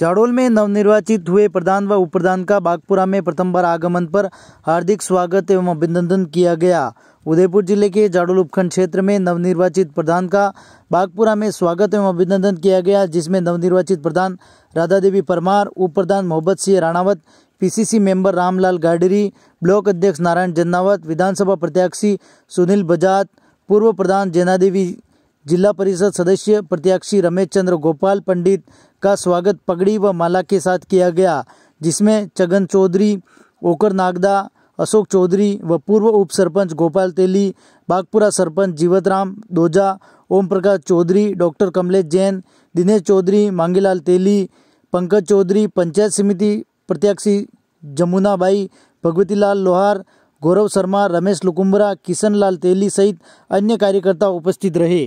जाड़ोल में नवनिर्वाचित हुए प्रधान व उपप्रधान का बागपुरा में प्रथम बार आगमन पर हार्दिक स्वागत एवं अभिनंदन किया गया उदयपुर जिले के जाड़ोल उपखंड क्षेत्र में नवनिर्वाचित प्रधान का बागपुरा में स्वागत एवं अभिनंदन किया गया जिसमें नवनिर्वाचित प्रधान राधा देवी परमार उप प्रधान Mohabbat Singh Ranawat PCC member Ramlal Gadri block अध्यक्ष नारायण जन्नावत विधानसभा प्रत्याशी सुनील बजाज पूर्व प्रधान देवी जिला परिषद सदस्य प्रत्याशी रमेश चंद्र गोपाल पंडित का स्वागत पगड़ी व माला के साथ किया गया जिसमें चगन चौधरी ओकर नागदा अशोक चौधरी व पूर्व उप सरपंच गोपाल तेली बागपुरा सरपंच जीवतराम दोजा ओम प्रकाश चौधरी डॉक्टर कमलेश जैन दिनेश चौधरी मांगीलाल तेली पंकज चौधरी पंचायत समिति प्रत्याशी जमुना बाई भगवतीलाल लोहार गौरव शर्मा रमेश लुकुम्बरा किशन लाल तेली सहित अन्य कार्यकर्ता उपस्थित रहे